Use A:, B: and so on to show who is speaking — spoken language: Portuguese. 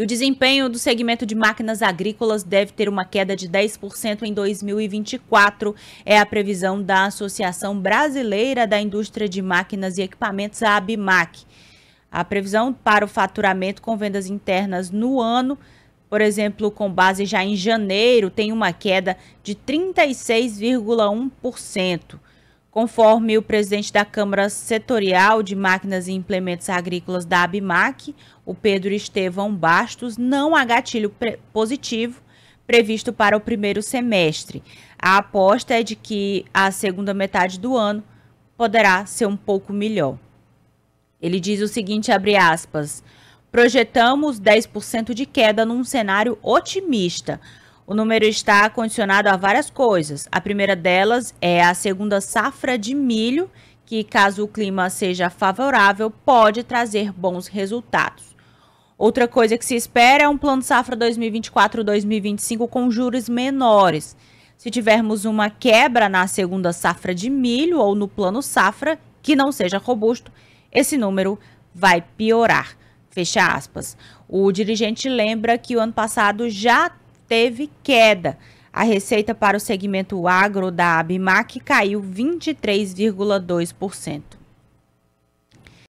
A: E o desempenho do segmento de máquinas agrícolas deve ter uma queda de 10% em 2024, é a previsão da Associação Brasileira da Indústria de Máquinas e Equipamentos, a ABMAC. A previsão para o faturamento com vendas internas no ano por exemplo, com base já em janeiro, tem uma queda de 36,1%. Conforme o presidente da Câmara Setorial de Máquinas e Implementos Agrícolas da ABMAC, o Pedro Estevão Bastos, não há gatilho positivo previsto para o primeiro semestre. A aposta é de que a segunda metade do ano poderá ser um pouco melhor. Ele diz o seguinte, abre aspas, projetamos 10% de queda num cenário otimista, o número está condicionado a várias coisas. A primeira delas é a segunda safra de milho, que caso o clima seja favorável, pode trazer bons resultados. Outra coisa que se espera é um plano safra 2024-2025 com juros menores. Se tivermos uma quebra na segunda safra de milho ou no plano safra, que não seja robusto, esse número vai piorar. Fecha aspas. O dirigente lembra que o ano passado já teve queda. A receita para o segmento agro da Abimac caiu 23,2%.